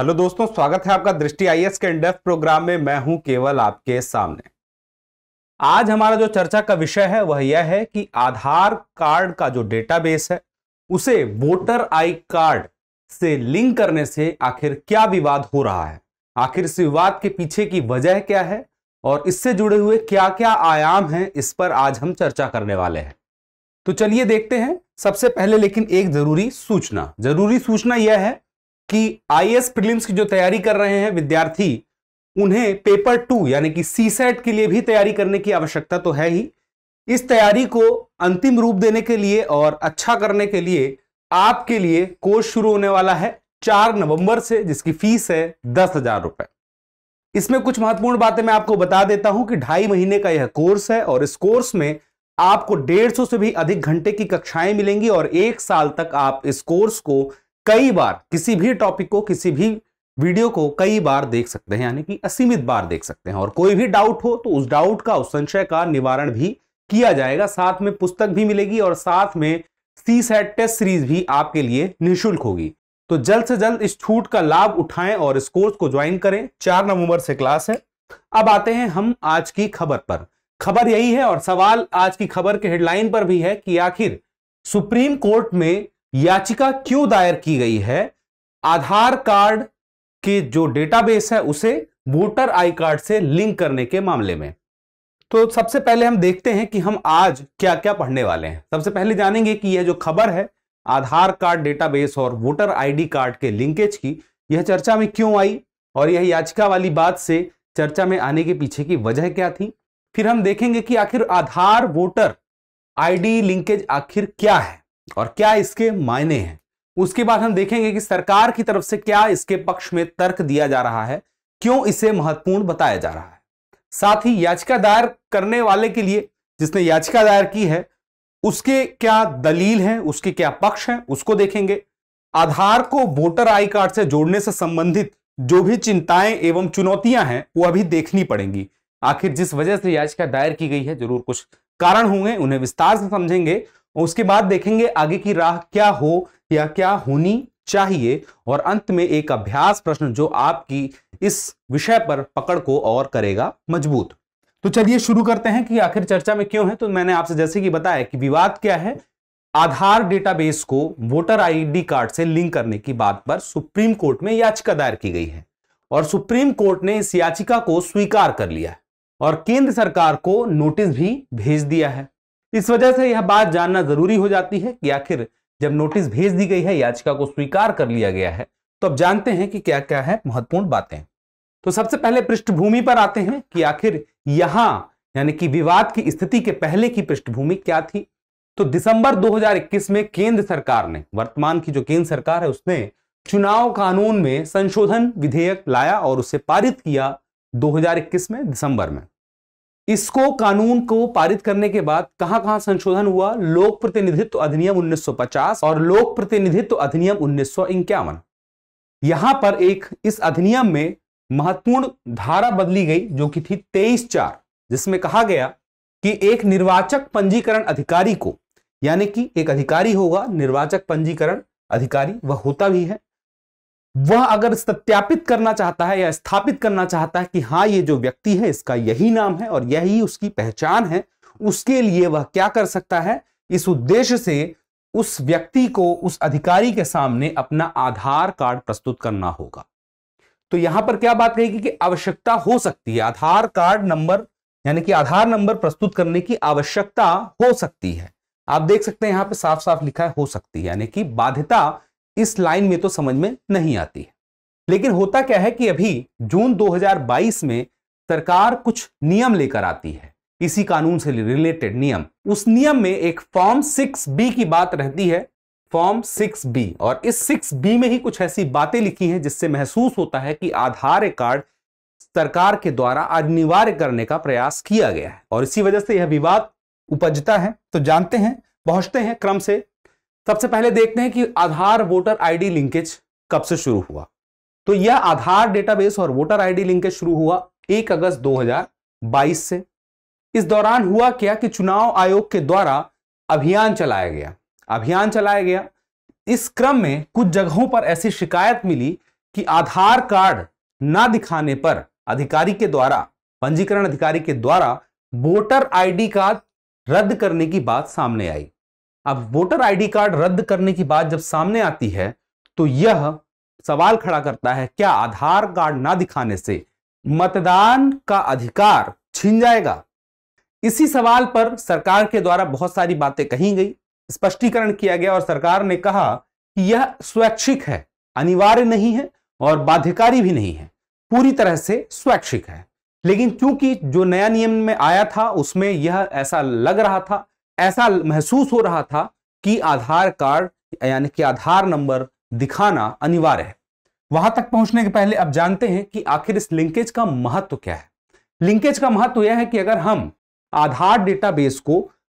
hello दोस्तों स्वागत है आपका दृष्टि आई एस के इंडेफ प्रोग्राम में मैं हूं केवल आपके सामने आज हमारा जो चर्चा का विषय है वह यह है कि आधार कार्ड का जो डेटाबेस है उसे वोटर आई कार्ड से लिंक करने से आखिर क्या विवाद हो रहा है आखिर इस विवाद के पीछे की वजह क्या है और इससे जुड़े हुए क्या क्या आयाम हैं इस पर आज हम चर्चा करने वाले हैं तो चलिए देखते हैं सबसे पहले लेकिन एक जरूरी सूचना जरूरी सूचना यह है कि आईएएस प्रीलिम्स की जो तैयारी कर रहे हैं विद्यार्थी उन्हें पेपर टू यानी कि सी सेट e के लिए भी तैयारी करने की आवश्यकता तो है ही इस तैयारी को अंतिम रूप देने के लिए और अच्छा करने के लिए आपके लिए कोर्स शुरू होने वाला है चार नवंबर से जिसकी फीस है दस हजार रुपए इसमें कुछ महत्वपूर्ण बातें मैं आपको बता देता हूं कि ढाई महीने का यह कोर्स है और इस कोर्स में आपको डेढ़ सौ से भी अधिक घंटे की कक्षाएं मिलेंगी और एक साल तक आप इस कोर्स को कई बार किसी भी टॉपिक को किसी भी वीडियो को कई बार देख सकते हैं यानी कि असीमित बार देख सकते हैं और कोई भी डाउट हो तो उस डाउट का उस संशय का निवारण भी किया जाएगा साथ में पुस्तक भी मिलेगी और साथ में सी सेट टेस्ट सीरीज भी आपके लिए निःशुल्क होगी तो जल्द से जल्द इस छूट का लाभ उठाएं और इस कोर्स को ज्वाइन करें चार नवंबर से क्लास है अब आते हैं हम आज की खबर पर खबर यही है और सवाल आज की खबर के हेडलाइन पर भी है कि आखिर सुप्रीम कोर्ट में याचिका क्यों दायर की गई है आधार कार्ड के जो डेटाबेस है उसे वोटर आई कार्ड से लिंक करने के मामले में तो सबसे पहले हम देखते हैं कि हम आज क्या क्या पढ़ने वाले हैं सबसे पहले जानेंगे कि यह जो खबर है आधार कार्ड डेटाबेस और वोटर आईडी कार्ड के लिंकेज की यह चर्चा में क्यों आई और यह याचिका वाली बात से चर्चा में आने के पीछे की वजह क्या थी फिर हम देखेंगे कि आखिर आधार वोटर आईडी लिंकेज आखिर क्या है और क्या इसके मायने हैं उसके बाद हम देखेंगे कि सरकार की तरफ से क्या इसके पक्ष में तर्क दिया जा रहा है क्यों इसे महत्वपूर्ण बताया जा रहा है साथ ही याचिका दायर करने वाले के लिए जिसने याचिका दायर की है उसके क्या दलील है उसके क्या पक्ष हैं उसको देखेंगे आधार को वोटर आई कार्ड से जोड़ने से संबंधित जो भी चिंताएं एवं चुनौतियां हैं वो अभी देखनी पड़ेंगी आखिर जिस वजह से याचिका दायर की गई है जरूर कुछ कारण होंगे उन्हें विस्तार से समझेंगे उसके बाद देखेंगे आगे की राह क्या हो या क्या होनी चाहिए और अंत में एक अभ्यास प्रश्न जो आपकी इस विषय पर पकड़ को और करेगा मजबूत तो चलिए शुरू करते हैं कि आखिर चर्चा में क्यों है तो मैंने आपसे जैसे कि बताया कि विवाद क्या है आधार डेटाबेस को वोटर आईडी कार्ड से लिंक करने की बात पर सुप्रीम कोर्ट में याचिका दायर की गई है और सुप्रीम कोर्ट ने इस याचिका को स्वीकार कर लिया है और केंद्र सरकार को नोटिस भी भेज दिया है इस वजह से यह बात जानना जरूरी हो जाती है कि आखिर जब नोटिस भेज दी गई है याचिका को स्वीकार कर लिया गया है तो अब जानते हैं कि क्या क्या है महत्वपूर्ण बातें तो सबसे पहले पृष्ठभूमि पर आते हैं कि आखिर यहां यानी कि विवाद की स्थिति के पहले की पृष्ठभूमि क्या थी तो दिसंबर 2021 में केंद्र सरकार ने वर्तमान की जो केंद्र सरकार है उसने चुनाव कानून में संशोधन विधेयक लाया और उसे पारित किया 2021 में दिसंबर में इसको कानून को पारित करने के बाद कहां कहां संशोधन हुआ लोक प्रतिनिधित्व अधिनियम 1950 और लोक प्रतिनिधित्व अधिनियम उन्नीस यहां पर एक इस अधिनियम में महत्वपूर्ण धारा बदली गई जो कि थी तेईस चार जिसमें कहा गया कि एक निर्वाचक पंजीकरण अधिकारी को यानी कि एक अधिकारी होगा निर्वाचक पंजीकरण अधिकारी वह होता भी है वह अगर सत्यापित करना चाहता है या स्थापित करना चाहता है कि हाँ ये जो व्यक्ति है इसका यही नाम है और यही उसकी पहचान है उसके लिए वह क्या कर सकता है इस उद्देश्य से उस व्यक्ति को उस अधिकारी के सामने अपना आधार कार्ड प्रस्तुत करना होगा तो यहां पर क्या बात कहेगी कि आवश्यकता हो सकती है आधार कार्ड नंबर यानी कि आधार नंबर प्रस्तुत करने की आवश्यकता हो सकती है आप देख सकते हैं यहां पे साफ साफ लिखा है हो सकती है यानी कि बाध्यता इस लाइन में तो समझ में नहीं आती है लेकिन होता क्या है कि अभी जून 2022 में सरकार कुछ नियम लेकर आती है इसी कानून से रिलेटेड नियम उस नियम में एक फॉर्म सिक्स बी की बात रहती है फॉर्म सिक्स बी और इस सिक्स बी में ही कुछ ऐसी बातें लिखी हैं जिससे महसूस होता है कि आधार कार्ड सरकार के द्वारा अनिवार्य करने का प्रयास किया गया है और इसी वजह से यह विवाद उपजता है तो जानते हैं पहुंचते हैं क्रम से सबसे पहले देखते हैं कि आधार वोटर आईडी लिंकेज कब से शुरू हुआ तो यह आधार डेटाबेस और वोटर आईडी लिंकेज शुरू हुआ एक अगस्त 2022 से इस दौरान हुआ क्या कि चुनाव आयोग के द्वारा अभियान चलाया गया अभियान चलाया गया इस क्रम में कुछ जगहों पर ऐसी शिकायत मिली कि आधार कार्ड ना दिखाने पर अधिकारी के द्वारा पंजीकरण अधिकारी के द्वारा वोटर आईडी कार्ड रद्द करने की बात सामने आई अब वोटर आईडी कार्ड रद्द करने की बात जब सामने आती है तो यह सवाल खड़ा करता है क्या आधार कार्ड ना दिखाने से मतदान का अधिकार छिन जाएगा इसी सवाल पर सरकार के द्वारा बहुत सारी बातें कही गई स्पष्टीकरण किया गया और सरकार ने कहा कि यह स्वैच्छिक है अनिवार्य नहीं है और बाध्यकारी भी नहीं है पूरी तरह से स्वैच्छिक है लेकिन क्योंकि जो नया नियम में आया था उसमें यह ऐसा लग रहा था ऐसा महसूस हो रहा था कि आधार कार्ड यानी कि आधार नंबर दिखाना अनिवार्य है वहां तक पहुंचने के पहले अब जानते हैं कि आखिर इस लिंकेज का महत्व क्या है लिंकेज का महत्व यह है कि अगर हम आधार डेटाबेस को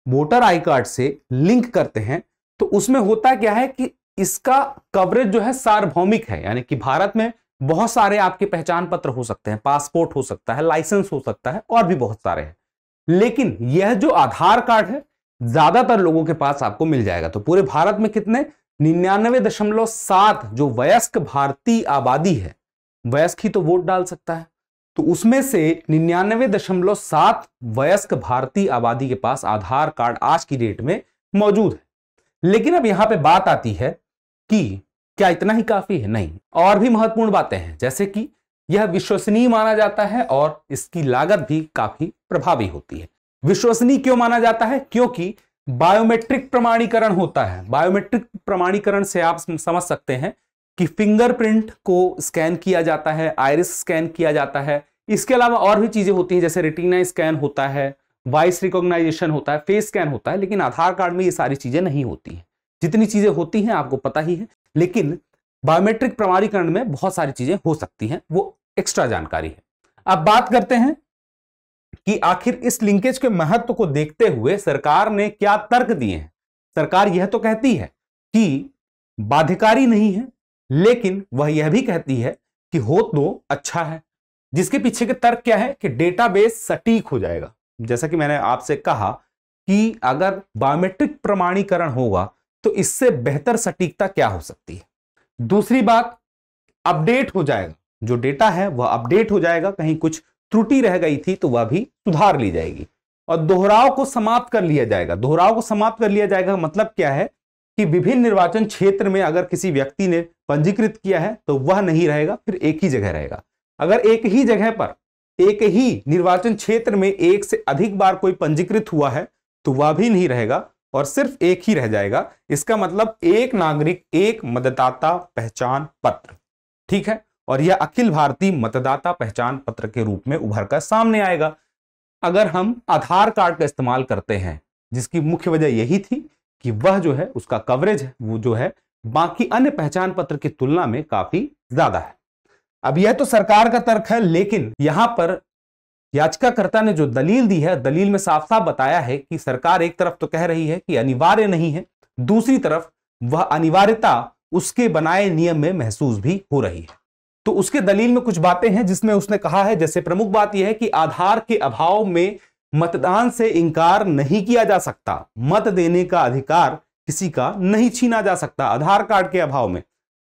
वोटर आई कार्ड से लिंक करते हैं तो उसमें होता क्या है कि इसका कवरेज जो है सार्वभौमिक है यानी कि भारत में बहुत सारे आपके पहचान पत्र हो सकते हैं पासपोर्ट हो सकता है लाइसेंस हो सकता है और भी बहुत सारे हैं लेकिन यह जो आधार कार्ड है ज्यादातर लोगों के पास आपको मिल जाएगा तो पूरे भारत में कितने निन्यानवे दशमलव सात जो वयस्क भारतीय आबादी है वयस्क ही तो वोट डाल सकता है तो उसमें से निन्यानवे दशमलव सात वयस्क भारतीय आबादी के पास आधार कार्ड आज की डेट में मौजूद है लेकिन अब यहां पे बात आती है कि क्या इतना ही काफी है नहीं और भी महत्वपूर्ण बातें हैं जैसे कि यह विश्वसनीय माना जाता है और इसकी लागत भी काफी प्रभावी होती है विश्वसनीय क्यों माना जाता है क्योंकि बायोमेट्रिक प्रमाणीकरण होता है बायोमेट्रिक प्रमाणीकरण से आप समझ सकते हैं कि फिंगरप्रिंट को स्कैन किया जाता है आयरिस स्कैन किया जाता है इसके अलावा और भी चीजें होती हैं जैसे रिटिना स्कैन होता है वॉइस रिकॉग्नाइजेशन होता है फेस स्कैन होता है लेकिन आधार कार्ड में ये सारी चीजें नहीं होती हैं जितनी चीजें होती हैं आपको पता ही है लेकिन बायोमेट्रिक प्रमाणीकरण में बहुत सारी चीजें हो सकती हैं वो एक्स्ट्रा जानकारी है अब बात करते हैं कि आखिर इस लिंकेज के महत्व को देखते हुए सरकार ने क्या तर्क दिए हैं सरकार यह तो कहती है कि बाध्यकारी नहीं है लेकिन वह यह भी कहती है कि हो तो अच्छा है जिसके पीछे के तर्क क्या है कि डेटाबेस सटीक हो जाएगा जैसा कि मैंने आपसे कहा कि अगर बायोमेट्रिक प्रमाणीकरण होगा तो इससे बेहतर सटीकता क्या हो सकती है दूसरी बात अपडेट हो जाएगा जो डेटा है वह अपडेट हो जाएगा कहीं कुछ त्रुटि रह गई थी तो वह भी सुधार ली जाएगी और दोहराव को समाप्त कर लिया जाएगा दोहराव को समाप्त कर लिया जाएगा मतलब क्या है कि विभिन्न निर्वाचन क्षेत्र में अगर किसी व्यक्ति ने पंजीकृत किया है तो वह नहीं रहेगा फिर एक ही जगह रहेगा अगर एक ही जगह पर एक ही निर्वाचन क्षेत्र में एक से अधिक बार कोई पंजीकृत हुआ है तो वह भी नहीं रहेगा और सिर्फ एक ही रह जाएगा इसका मतलब एक नागरिक एक मतदाता पहचान पत्र ठीक है और यह अखिल भारतीय मतदाता पहचान पत्र के रूप में उभर कर सामने आएगा अगर हम आधार कार्ड का इस्तेमाल करते हैं जिसकी मुख्य वजह यही थी कि वह जो है उसका कवरेज है वो जो है बाकी अन्य पहचान पत्र की तुलना में काफी ज्यादा है अब यह तो सरकार का तर्क है लेकिन यहां पर याचिकाकर्ता ने जो दलील दी है दलील में साफ साफ बताया है कि सरकार एक तरफ तो कह रही है कि अनिवार्य नहीं है दूसरी तरफ वह अनिवार्यता उसके बनाए नियम में महसूस भी हो रही है तो उसके दलील में कुछ बातें हैं जिसमें उसने कहा है जैसे प्रमुख बात यह है कि आधार के अभाव में मतदान से इनकार नहीं किया जा सकता मत देने का अधिकार किसी का नहीं छीना जा सकता आधार कार्ड के अभाव में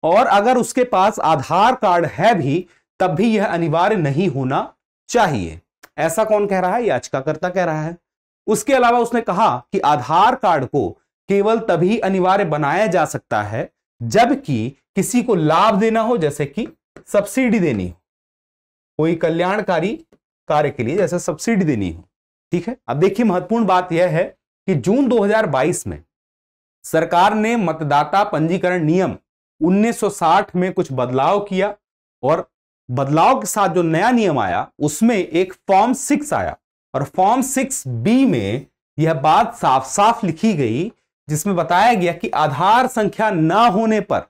और अगर उसके पास आधार कार्ड है भी तब भी यह अनिवार्य नहीं होना चाहिए ऐसा कौन कह रहा है याचिकाकर्ता कह रहा है उसके अलावा उसने कहा कि आधार कार्ड को केवल तभी अनिवार्य बनाया जा सकता है जबकि किसी को लाभ देना हो जैसे कि सब्सिडी देनी हो कोई कल्याणकारी कार्य के लिए जैसे सब्सिडी देनी हो ठीक है अब देखिए महत्वपूर्ण बात यह है कि जून 2022 में सरकार ने मतदाता पंजीकरण नियम 1960 में कुछ बदलाव किया और बदलाव के साथ जो नया नियम आया उसमें एक फॉर्म सिक्स आया और फॉर्म सिक्स बी में यह बात साफ साफ लिखी गई जिसमें बताया गया कि आधार संख्या न होने पर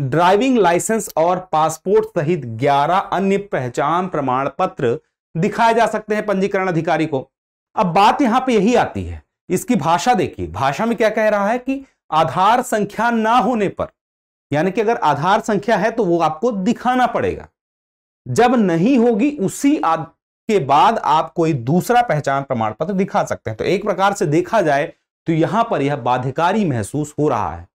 ड्राइविंग लाइसेंस और पासपोर्ट सहित 11 अन्य पहचान प्रमाण पत्र दिखाए जा सकते हैं पंजीकरण अधिकारी को अब बात यहां पे यही आती है इसकी भाषा देखिए भाषा में क्या कह रहा है कि आधार संख्या ना होने पर यानी कि अगर आधार संख्या है तो वो आपको दिखाना पड़ेगा जब नहीं होगी उसी के बाद आप कोई दूसरा पहचान प्रमाण पत्र दिखा सकते हैं तो एक प्रकार से देखा जाए तो यहां पर यह बाध्यकारी महसूस हो रहा है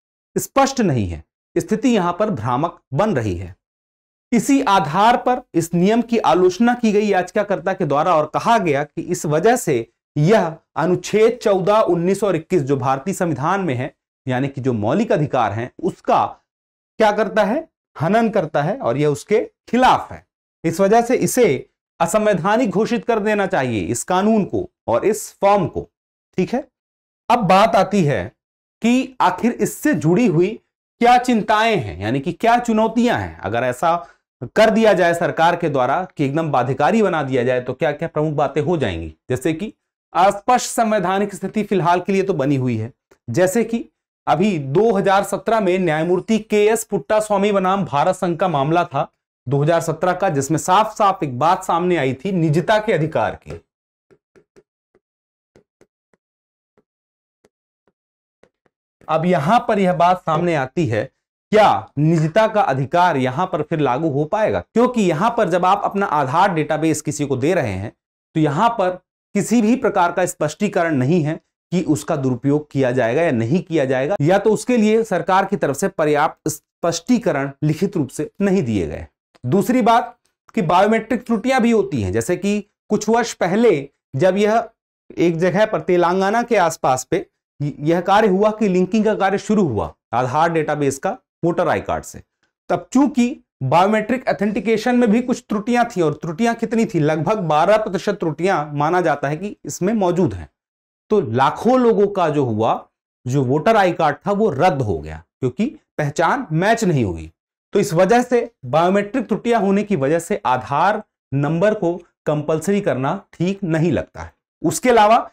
स्पष्ट नहीं है स्थिति यहां पर भ्रामक बन रही है इसी आधार पर इस नियम की आलोचना की गई याचिकाकर्ता के द्वारा और कहा गया कि इस वजह से यह अनुच्छेद 14, 19 और 21 जो भारतीय संविधान में है यानी कि जो मौलिक अधिकार हैं उसका क्या करता है हनन करता है और यह उसके खिलाफ है इस वजह से इसे असंवैधानिक घोषित कर देना चाहिए इस कानून को और इस फॉर्म को ठीक है अब बात आती है कि आखिर इससे जुड़ी हुई क्या चिंताएं हैं यानी कि क्या चुनौतियां हैं अगर ऐसा कर दिया जाए सरकार के द्वारा कि एकदम बाधिकारी बना दिया जाए तो क्या क्या प्रमुख बातें हो जाएंगी जैसे कि अस्पष्ट संवैधानिक स्थिति फिलहाल के लिए तो बनी हुई है जैसे कि अभी 2017 में न्यायमूर्ति के एस पुट्टा स्वामी बनाम भारत संघ का मामला था 2017 का जिसमें साफ साफ एक बात सामने आई थी निजता के अधिकार की अब यहां पर यह बात सामने आती है क्या निजता का अधिकार यहां पर फिर लागू हो पाएगा क्योंकि यहां पर जब आप अपना आधार डेटाबेस किसी को दे रहे हैं तो यहां पर किसी भी प्रकार का स्पष्टीकरण नहीं है कि उसका दुरुपयोग किया जाएगा या नहीं किया जाएगा या तो उसके लिए सरकार की तरफ से पर्याप्त स्पष्टीकरण लिखित रूप से नहीं दिए गए दूसरी बात कि बायोमेट्रिक त्रुटियां भी होती हैं जैसे कि कुछ वर्ष पहले जब यह एक जगह पर तेलंगाना के आसपास पे यह कार्य हुआ कि लिंकिंग का कार्य शुरू हुआ आधार डेटाबेस का वोटर आई कार्ड से तब चूंकि बायोमेट्रिक ऑथेंटिकेशन में भी कुछ त्रुटियां थी और त्रुटियां कितनी थी लगभग 12 प्रतिशत त्रुटियां माना जाता है कि इसमें मौजूद हैं तो लाखों लोगों का जो हुआ जो वोटर आई कार्ड था वो रद्द हो गया क्योंकि पहचान मैच नहीं हुई तो इस वजह से बायोमेट्रिक त्रुटियां होने की वजह से आधार नंबर को कंपल्सरी करना ठीक नहीं लगता है उसके अलावा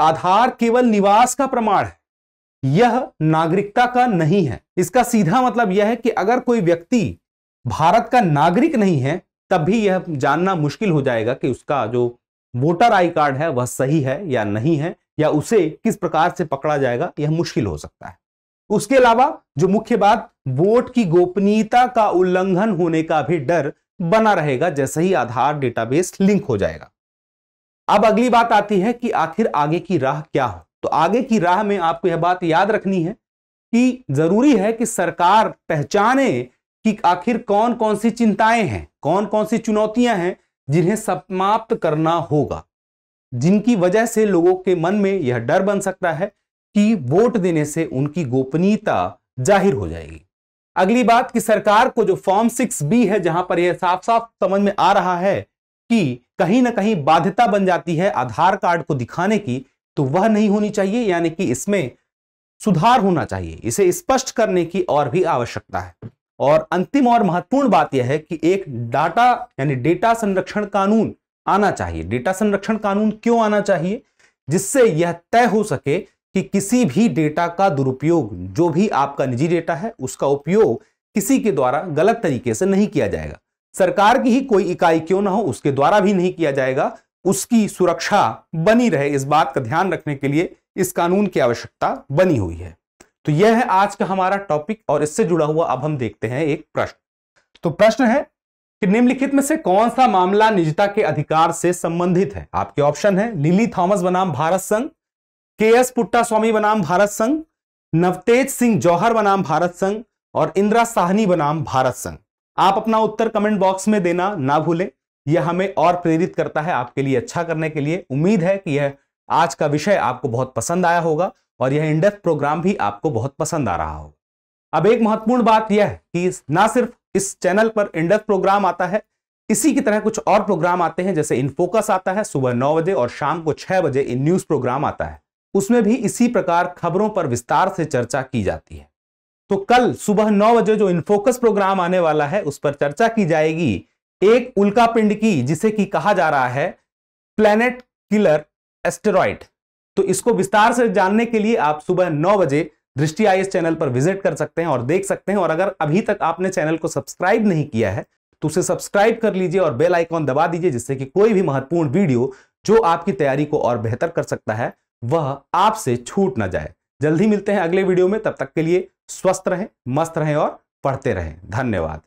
आधार केवल निवास का प्रमाण है यह नागरिकता का नहीं है इसका सीधा मतलब यह है कि अगर कोई व्यक्ति भारत का नागरिक नहीं है तब भी यह जानना मुश्किल हो जाएगा कि उसका जो वोटर आई कार्ड है वह सही है या नहीं है या उसे किस प्रकार से पकड़ा जाएगा यह मुश्किल हो सकता है उसके अलावा जो मुख्य बात वोट की गोपनीयता का उल्लंघन होने का भी डर बना रहेगा जैसे ही आधार डेटाबेस लिंक हो जाएगा अब अगली बात आती है कि आखिर आगे की राह क्या हो तो आगे की राह में आपको यह बात याद रखनी है कि जरूरी है कि सरकार पहचाने कि आखिर कौन कौन सी चिंताएं हैं कौन कौन सी चुनौतियां हैं जिन्हें समाप्त करना होगा जिनकी वजह से लोगों के मन में यह डर बन सकता है कि वोट देने से उनकी गोपनीयता जाहिर हो जाएगी अगली बात कि सरकार को जो फॉर्म सिक्स बी है जहां पर यह साफ साफ समझ में आ रहा है कि कहीं ना कहीं बाध्यता बन जाती है आधार कार्ड को दिखाने की तो वह नहीं होनी चाहिए यानी कि इसमें सुधार होना चाहिए इसे स्पष्ट करने की और भी आवश्यकता है और अंतिम और महत्वपूर्ण बात यह है कि एक डाटा यानी डेटा संरक्षण कानून आना चाहिए डेटा संरक्षण कानून क्यों आना चाहिए जिससे यह तय हो सके कि किसी भी डेटा का दुरुपयोग जो भी आपका निजी डेटा है उसका उपयोग किसी के द्वारा गलत तरीके से नहीं किया जाएगा सरकार की ही कोई इकाई क्यों ना हो उसके द्वारा भी नहीं किया जाएगा उसकी सुरक्षा बनी रहे इस बात का ध्यान रखने के लिए इस कानून की आवश्यकता बनी हुई है तो यह है आज का हमारा टॉपिक और इससे जुड़ा हुआ अब हम देखते हैं एक प्रश्न तो प्रश्न है कि निम्नलिखित में से कौन सा मामला निजता के अधिकार से संबंधित है आपके ऑप्शन है लिली थॉमस बनाम भारत संघ के एस पुट्टा स्वामी बनाम भारत संघ नवतेज सिंह जौहर बनाम भारत संघ और इंदिरा साहनी बनाम भारत संघ आप अपना उत्तर कमेंट बॉक्स में देना ना भूलें यह हमें और प्रेरित करता है आपके लिए अच्छा करने के लिए उम्मीद है कि यह आज का विषय आपको बहुत पसंद आया होगा और यह इंडेक्स प्रोग्राम भी आपको बहुत पसंद आ रहा होगा अब एक महत्वपूर्ण बात यह है कि ना सिर्फ इस चैनल पर इंडेक्स प्रोग्राम आता है इसी की तरह कुछ और प्रोग्राम आते हैं जैसे इनफोकस आता है सुबह नौ बजे और शाम को छह बजे इन न्यूज प्रोग्राम आता है उसमें भी इसी प्रकार खबरों पर विस्तार से चर्चा की जाती है तो कल सुबह नौ बजे जो इनफोकस प्रोग्राम आने वाला है उस पर चर्चा की जाएगी एक उल्का पिंड की जिसे कि कहा जा रहा है प्लेनेट किलर एस्टेरॉइड तो इसको विस्तार से जानने के लिए आप सुबह नौ बजे दृष्टि आई चैनल पर विजिट कर सकते हैं और देख सकते हैं और अगर अभी तक आपने चैनल को सब्सक्राइब नहीं किया है तो उसे सब्सक्राइब कर लीजिए और बेल आइकॉन दबा दीजिए जिससे कि कोई भी महत्वपूर्ण वीडियो जो आपकी तैयारी को और बेहतर कर सकता है वह आपसे छूट ना जाए जल्द मिलते हैं अगले वीडियो में तब तक के लिए स्वस्थ रहें मस्त रहें और पढ़ते रहें धन्यवाद